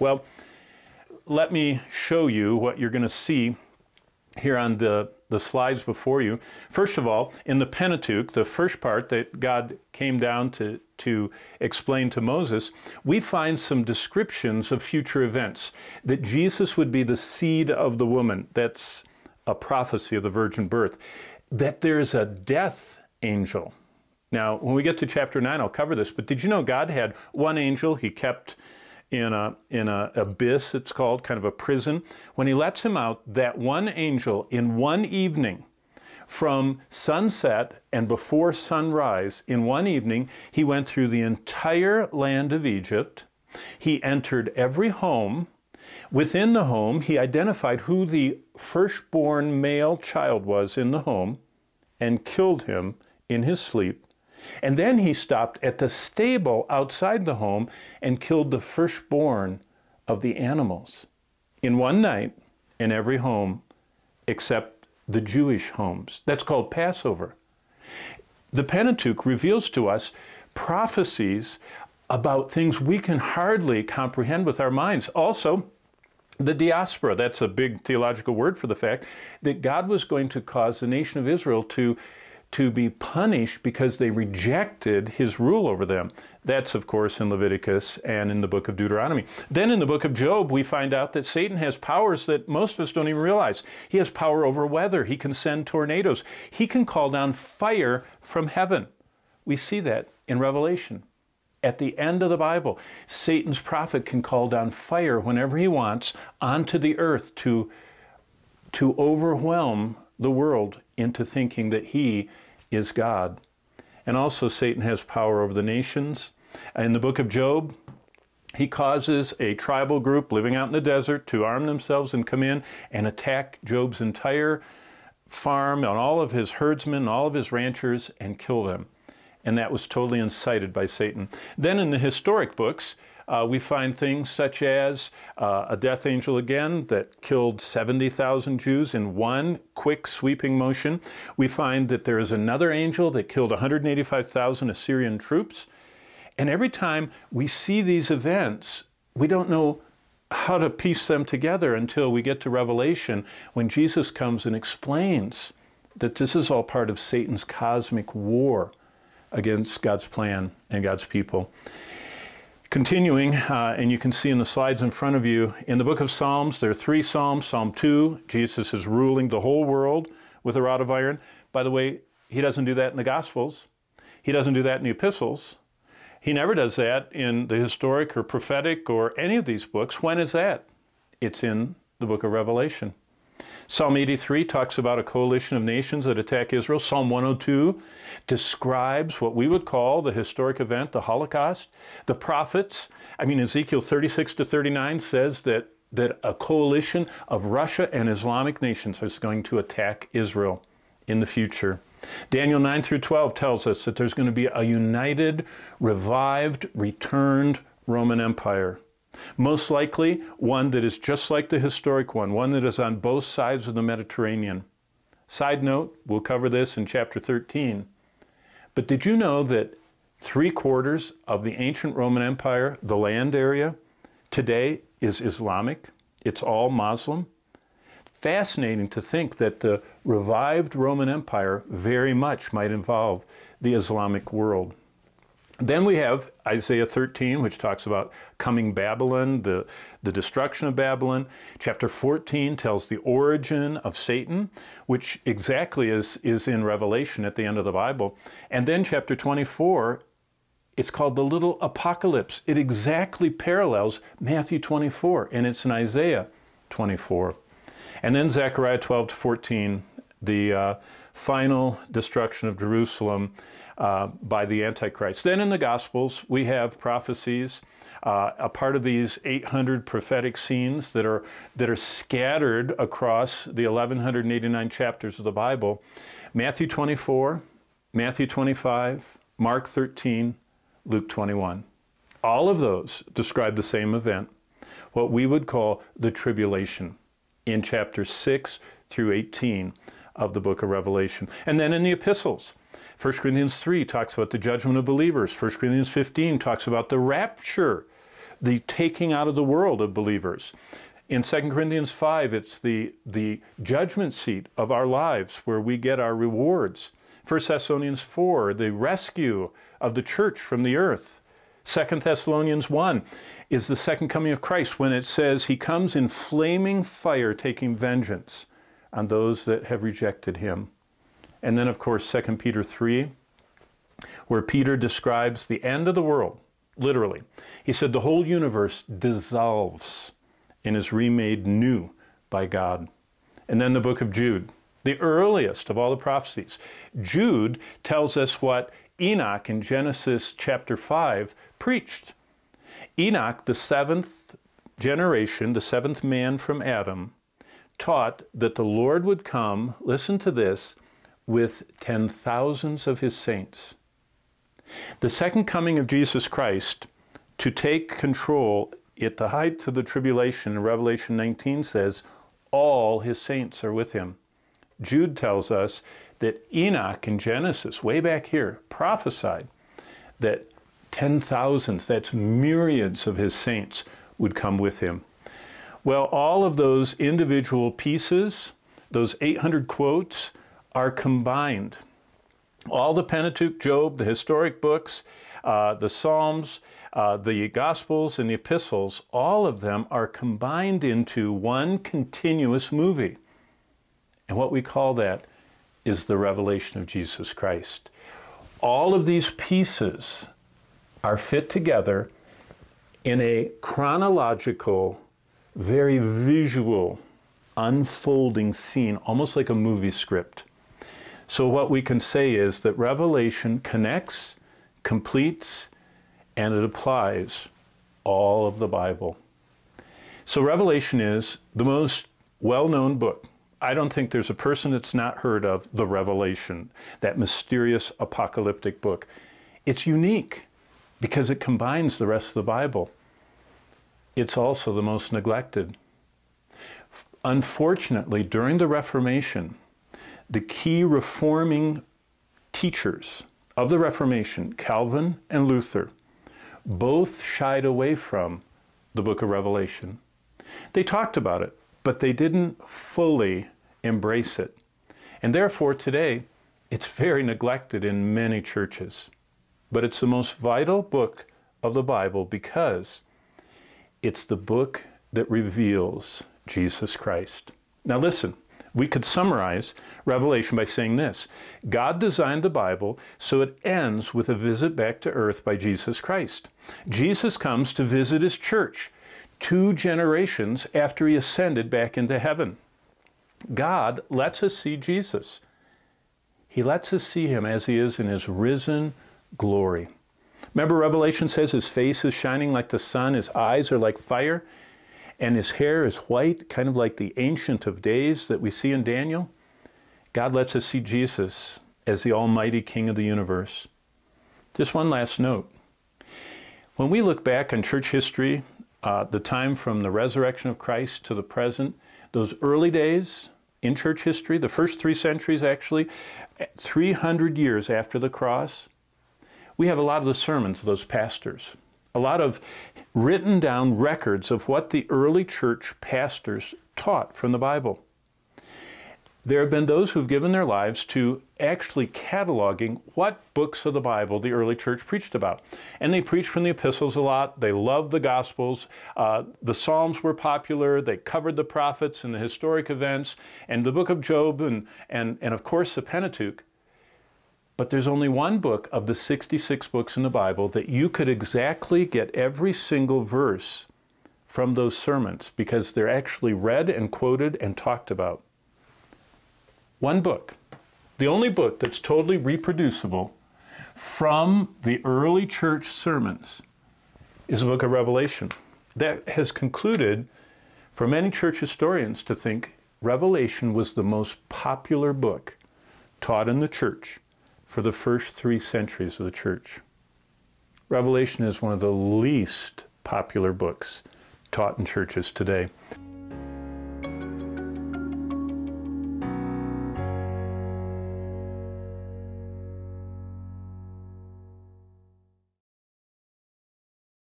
Well, let me show you what you're going to see here on the, the slides before you. First of all, in the Pentateuch, the first part that God came down to, to explain to Moses, we find some descriptions of future events. That Jesus would be the seed of the woman, that's a prophecy of the virgin birth. That there's a death angel. Now, when we get to chapter 9, I'll cover this, but did you know God had one angel? He kept in a in a abyss it's called kind of a prison when he lets him out that one angel in one evening from sunset and before sunrise in one evening he went through the entire land of Egypt he entered every home within the home he identified who the firstborn male child was in the home and killed him in his sleep and then he stopped at the stable outside the home and killed the firstborn of the animals in one night in every home except the Jewish homes. That's called Passover. The Pentateuch reveals to us prophecies about things we can hardly comprehend with our minds. Also, the diaspora, that's a big theological word for the fact that God was going to cause the nation of Israel to to be punished because they rejected his rule over them. That's, of course, in Leviticus and in the book of Deuteronomy. Then in the book of Job, we find out that Satan has powers that most of us don't even realize. He has power over weather, he can send tornadoes, he can call down fire from heaven. We see that in Revelation. At the end of the Bible, Satan's prophet can call down fire whenever he wants onto the earth to, to overwhelm the world into thinking that he is God. And also, Satan has power over the nations. In the book of Job, he causes a tribal group living out in the desert to arm themselves and come in and attack Job's entire farm and all of his herdsmen, all of his ranchers, and kill them. And that was totally incited by Satan. Then in the historic books, uh, we find things such as uh, a death angel again that killed 70,000 Jews in one quick sweeping motion. We find that there is another angel that killed 185,000 Assyrian troops. And every time we see these events, we don't know how to piece them together until we get to Revelation when Jesus comes and explains that this is all part of Satan's cosmic war against God's plan and God's people. Continuing, uh, and you can see in the slides in front of you, in the book of Psalms, there are three Psalms. Psalm 2, Jesus is ruling the whole world with a rod of iron. By the way, he doesn't do that in the Gospels. He doesn't do that in the epistles. He never does that in the historic or prophetic or any of these books. When is that? It's in the book of Revelation. Psalm 83 talks about a coalition of nations that attack Israel. Psalm 102 describes what we would call the historic event, the Holocaust. The prophets, I mean, Ezekiel 36 to 39 says that, that a coalition of Russia and Islamic nations is going to attack Israel in the future. Daniel 9 through 12 tells us that there's going to be a united, revived, returned Roman Empire. Most likely, one that is just like the historic one, one that is on both sides of the Mediterranean. Side note, we'll cover this in chapter 13. But did you know that three quarters of the ancient Roman Empire, the land area, today is Islamic? It's all Muslim? Fascinating to think that the revived Roman Empire very much might involve the Islamic world. Then we have Isaiah 13, which talks about coming Babylon, the, the destruction of Babylon. Chapter 14 tells the origin of Satan, which exactly is, is in Revelation at the end of the Bible. And then chapter 24, it's called the little apocalypse. It exactly parallels Matthew 24, and it's in Isaiah 24. And then Zechariah 12 to 14, the uh, final destruction of Jerusalem uh, by the Antichrist. Then in the Gospels, we have prophecies, uh, a part of these 800 prophetic scenes that are, that are scattered across the 1189 chapters of the Bible Matthew 24, Matthew 25, Mark 13, Luke 21. All of those describe the same event, what we would call the tribulation in chapters 6 through 18 of the book of Revelation. And then in the epistles, 1 Corinthians 3 talks about the judgment of believers, 1 Corinthians 15 talks about the rapture, the taking out of the world of believers. In 2 Corinthians 5, it's the, the judgment seat of our lives where we get our rewards. 1 Thessalonians 4, the rescue of the church from the earth. 2 Thessalonians 1 is the second coming of Christ when it says he comes in flaming fire taking vengeance on those that have rejected him. And then, of course, 2 Peter 3, where Peter describes the end of the world, literally. He said, The whole universe dissolves and is remade new by God. And then the book of Jude, the earliest of all the prophecies. Jude tells us what Enoch in Genesis chapter 5 preached. Enoch, the seventh generation, the seventh man from Adam, taught that the Lord would come, listen to this, with ten thousands of his saints. The second coming of Jesus Christ to take control at the height of the tribulation Revelation 19 says, all his saints are with him. Jude tells us that Enoch in Genesis, way back here, prophesied that ten thousands, that's myriads of his saints, would come with him. Well, all of those individual pieces, those 800 quotes, are combined. All the Pentateuch, Job, the historic books, uh, the Psalms, uh, the Gospels, and the Epistles, all of them are combined into one continuous movie. And what we call that is the revelation of Jesus Christ. All of these pieces are fit together in a chronological very visual, unfolding scene, almost like a movie script. So, what we can say is that Revelation connects, completes, and it applies all of the Bible. So, Revelation is the most well known book. I don't think there's a person that's not heard of the Revelation, that mysterious apocalyptic book. It's unique because it combines the rest of the Bible it's also the most neglected. Unfortunately, during the Reformation, the key reforming teachers of the Reformation, Calvin and Luther, both shied away from the book of Revelation. They talked about it, but they didn't fully embrace it. And therefore, today, it's very neglected in many churches. But it's the most vital book of the Bible because it's the book that reveals Jesus Christ. Now, listen, we could summarize Revelation by saying this God designed the Bible so it ends with a visit back to earth by Jesus Christ. Jesus comes to visit his church two generations after he ascended back into heaven. God lets us see Jesus. He lets us see him as he is in his risen glory. Remember, Revelation says his face is shining like the sun, his eyes are like fire, and his hair is white, kind of like the Ancient of Days that we see in Daniel. God lets us see Jesus as the Almighty King of the universe. Just one last note. When we look back on church history, uh, the time from the resurrection of Christ to the present, those early days in church history, the first three centuries actually, 300 years after the cross, we have a lot of the sermons of those pastors, a lot of written down records of what the early church pastors taught from the Bible. There have been those who've given their lives to actually cataloging what books of the Bible the early church preached about. And they preached from the epistles a lot. They loved the Gospels. Uh, the Psalms were popular. They covered the prophets and the historic events and the book of Job and, and, and of course, the Pentateuch. But there's only one book of the 66 books in the Bible that you could exactly get every single verse from those sermons because they're actually read and quoted and talked about. One book, the only book that's totally reproducible from the early church sermons is the book of Revelation. That has concluded for many church historians to think Revelation was the most popular book taught in the church for the first three centuries of the church. Revelation is one of the least popular books taught in churches today.